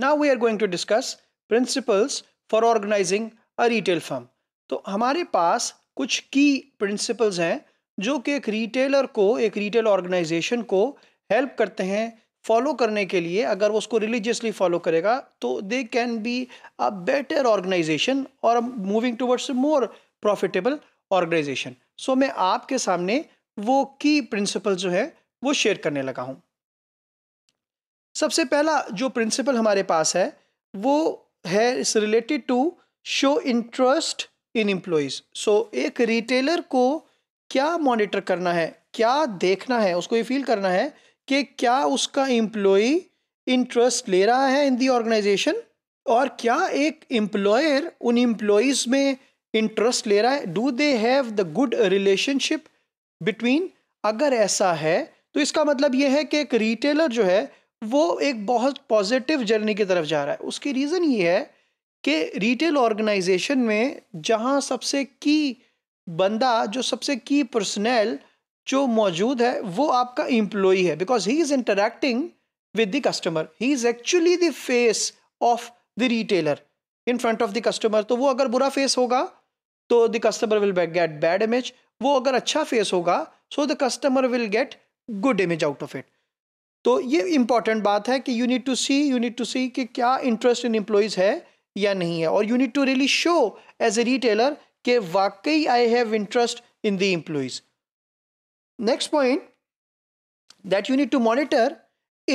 now we are going to discuss principles for organizing a retail firm तो हमारे पास कुछ की प्रिंसिपल्स हैं जो कि एक रिटेलर को एक रिटेल ऑर्गेनाइजेशन को हेल्प करते हैं फॉलो करने के लिए अगर वो उसको रिलीजियसली फॉलो करेगा तो they can be a better organization और moving towards a more profitable organization so मैं आपके सामने वो की प्रिंसिपल जो है वो शेयर करने लगा हूँ सबसे पहला जो प्रिंसिपल हमारे पास है वो है इस related to show interest in employees so एक रिटेलर को क्या मॉनिटर करना है क्या देखना है उसको ये फील करना है कि क्या उसका एम्प्लॉय इंटरेस्ट ले रहा है इन दी ऑर्गेनाइजेशन और क्या एक एम्प्लॉयर उन एम्प्लॉयज़ में इंटरेस्ट ले रहा है do they have the good relationship between अगर ऐसा है तो इसका मतलब ये है कि एक रिटेलर जो है वो एक बहुत पॉजिटिव जर्नी की तरफ जा रहा है उसकी रीज़न ये है कि रिटेल ऑर्गेनाइजेशन में जहाँ सबसे की बंदा जो सबसे की पर्सनल जो मौजूद है वो आपका एम्प्लॉई है because he is interacting with the customer he is actually the face of the retailer in front of the customer तो वो अगर बुरा फेस होगा तो the customer will get bad image वो अगर अच्छा फेस होगा so the customer will get good image out of it तो ये इम्पॉर्टेंट बात है कि you need to see you need to see कि क्या इंटरेस्ट इन एम्प्लॉयज़ है या नहीं है और you need to really show as a retailer के वाकई I have interest in the employees next point that you need to monitor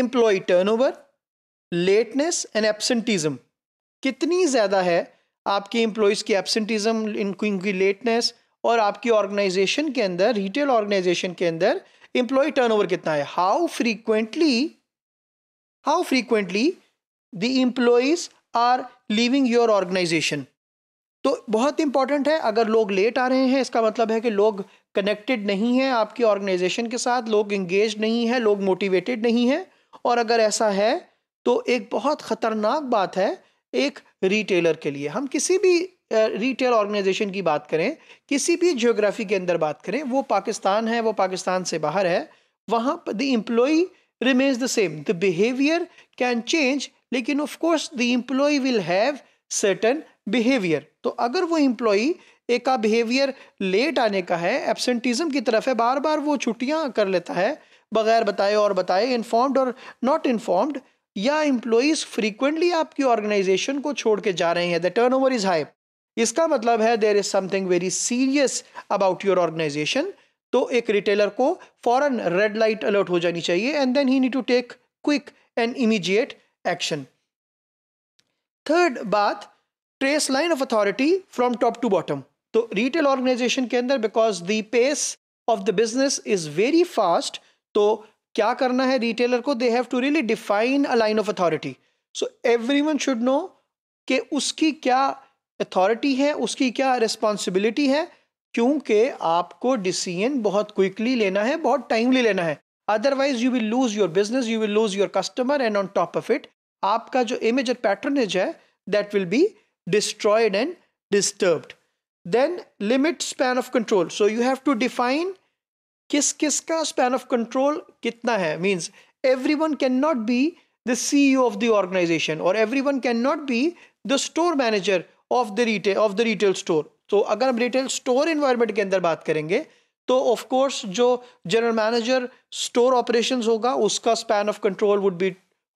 employ turnover lateness and absenteeism कितनी ज़्यादा है आपकी एम्प्लॉयज़ की एबसेंटिज्म इनकी लेटनेस और आपकी ऑर्गेनाइजेशन के अंदर रिटेल ऑर्गेनाइजेशन के अंदर एम्प्लॉय टर्नओवर कितना है how frequently how frequently the employees are leaving your organization तो बहुत इंपॉर्टेंट है अगर लोग लेट आ रहे हैं इसका मतलब है कि लोग कनेक्टेड नहीं हैं आपकी ऑर्गेनाइजेशन के साथ लोग इंगेज नहीं हैं लोग मोटिवेटेड नहीं हैं और अगर ऐसा है तो एक बहुत ख़तरनाक बात है एक रिटेलर के लिए हम किसी भी रिटेल ऑर्गेनाइजेशन की बात करें किसी भी जियोग्राफी के अंदर बात करें वो पाकिस्तान है वो पाकिस्तान से बाहर है वहाँ पर the employee remains the same the behaviour can change लेकिन of course the employee will have certain behaviour तो अगर वो इम्प्लॉई एक का बिहेवियर लेट आने का है एबसेंटिज़म की तरफ है बार बार वो छुट्टियाँ कर लेता है बगैर बताए और बताए इन्फॉर्म्ड और नॉट इन्फॉर्म्ड या एम्प्लॉयज़ फ्रीक्वेंटली आपकी ऑर्गेनाइजेशन को छोड़ के जा रहे हैं the turnover is high इसका मतलब है there is something very serious about your organization तो एक रिटेलर को फॉरन रेड लाइट अलर्ट हो जानी चाहिए and then he need to take quick and immediate action third बात trace line of authority from top to bottom तो रिटेल ऑर्गेनाइजेशन के अंदर because the pace of the business is very fast तो क्या करना है रिटेलर को they have to really define a line of authority so every one should know कि उसकी क्या अथॉरिटी है उसकी क्या रिस्पॉन्सिबिलिटी है क्योंकि आपको डिसीजन बहुत क्विकली लेना है बहुत टाइमली लेना है otherwise you will lose your business you will lose your customer and on top of it आपका जो इमेज और पैटर्नेज है that will be destroyed and disturbed then limit span of control so you have to define किस किस का span of control कितना है means every one can not be the C E O of the organisation और every one can not be the store manager of the retail of the retail store तो अगर हम retail store environment के अंदर बात करेंगे तो of course जो जनरल मैनेजर स्टोर ऑपरेशंस होगा उसका span of control would be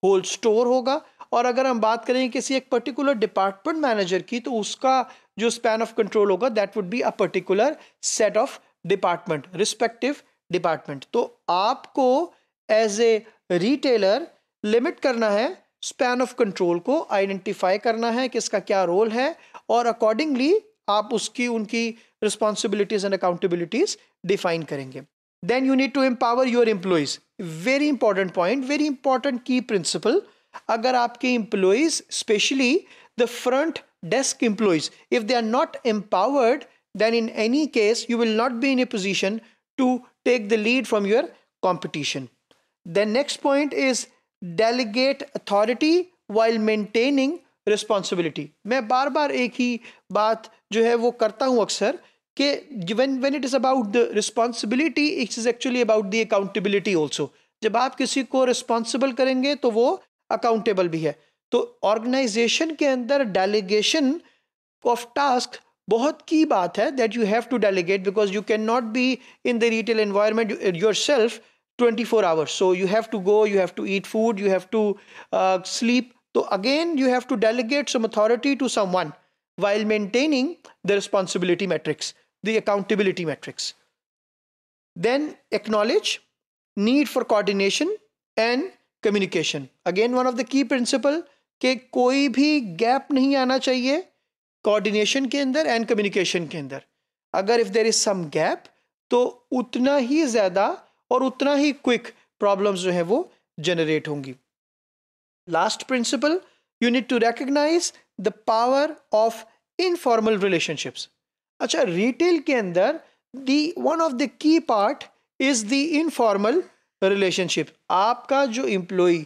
whole store होगा और अगर हम बात करें किसी एक पर्टिकुलर डिपार्टमेंट मैनेजर की तो उसका जो स्पैन ऑफ कंट्रोल होगा that would be a particular set of department respective department तो आपको एज ए रिटेलर लिमिट करना है स्पैन ऑफ कंट्रोल को आइडेंटिफाई करना है कि इसका क्या रोल है और अकॉर्डिंगली आप उसकी उनकी रिस्पॉन्सिबिलिटीज एंड अकाउंटेबिलिटीज डिफाइन करेंगे then you need to empower your employees very important point very important key principle अगर आपके employees specially the front desk employees if they are not empowered then in any case you will not be in a position to take the lead from your competition then next point is delegate authority while maintaining responsibility मैं बार बार एक ही बात जो है वो करता हूँ अक्सर कि when when it is about the responsibility it's is actually about the accountability also जब आप किसी को रिस्पॉन्सिबल करेंगे तो वो अकाउंटेबल भी है तो ऑर्गेनाइजेशन के अंदर डेलीगेशन ऑफ टास्क बहुत की बात है that you have to delegate because you can not be in the retail environment yourself 24 hours so you have to go you have to eat food you have to uh, sleep so again you have to delegate some authority to someone while maintaining the responsibility matrix the accountability matrix then acknowledge need for coordination and communication again one of the key principle कि कोई भी gap नहीं आना चाहिए coordination के अंदर and communication के अंदर अगर if there is some gap, तो उतना ही ज़्यादा और उतना ही क्विक प्रॉब्लम्स जो है वो जनरेट होंगी last principle you need to recognize the power of informal relationships अच्छा रिटेल के अंदर the one of the key part is the informal relationship आपका जो इम्प्लॉई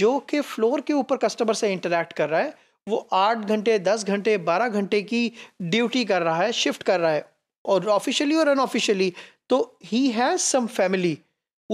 जो के फ्लोर के ऊपर कस्टमर से इंटरेक्ट कर रहा है वो आठ घंटे दस घंटे बारह घंटे की ड्यूटी कर रहा है शिफ्ट कर रहा है और ऑफिशियली और अनऑफिशियली तो ही हैज़ सम फैमिली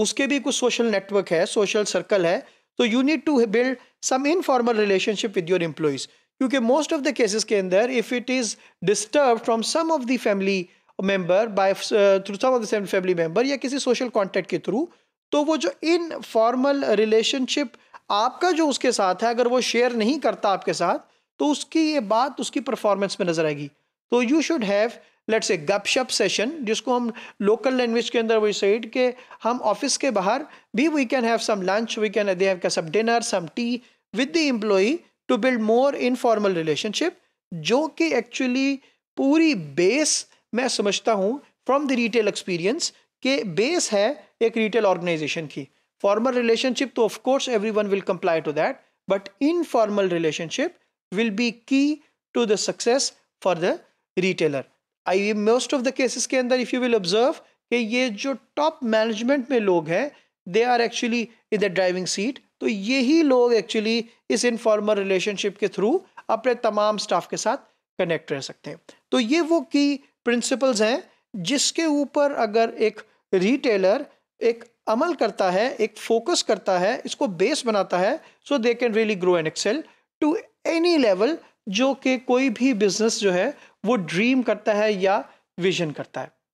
उसके भी कुछ सोशल नेटवर्क है सोशल सर्कल है तो you need to build some informal relationship with your employees क्योंकि मोस्ट ऑफ द केसेस के अंदर if it is disturb from some of the family member by through some of the family member या किसी social contact के through तो वो जो informal relationship आपका जो उसके साथ है अगर वो शेयर नहीं करता आपके साथ तो उसकी ये बात उसकी परफॉर्मेंस में नजर आएगी तो you should have let's say गपशप सेशन जिसको हम लोकल लैंग्वेज के अंदर वही सही के हम ऑफिस के बाहर भी we can have some lunch we can they have some dinner some tea with the employee to build more informal relationship जो कि एक्चुअली पूरी बेस मैं समझता हूँ फ्रॉम द रिटेल एक्सपीरियंस के बेस है एक रिटेल ऑर्गेनाइजेशन की फॉर्मल रिलेशनशिप तो of course everyone will comply to that but informal relationship will be key to the success for the retailer I most of the cases के अंदर if you will observe कि ये जो top management में लोग हैं they are actually in the driving seat तो यही लोग एक्चुअली इस इनफॉर्मल रिलेशनशिप के थ्रू अपने तमाम स्टाफ के साथ कनेक्ट रह सकते हैं तो ये वो की प्रिंसिपल्स हैं जिसके ऊपर अगर एक रिटेलर एक अमल करता है एक फोकस करता है इसको बेस बनाता है so they can really grow and excel to any level जो कि कोई भी बिजनेस जो है वो ड्रीम करता है या विजन करता है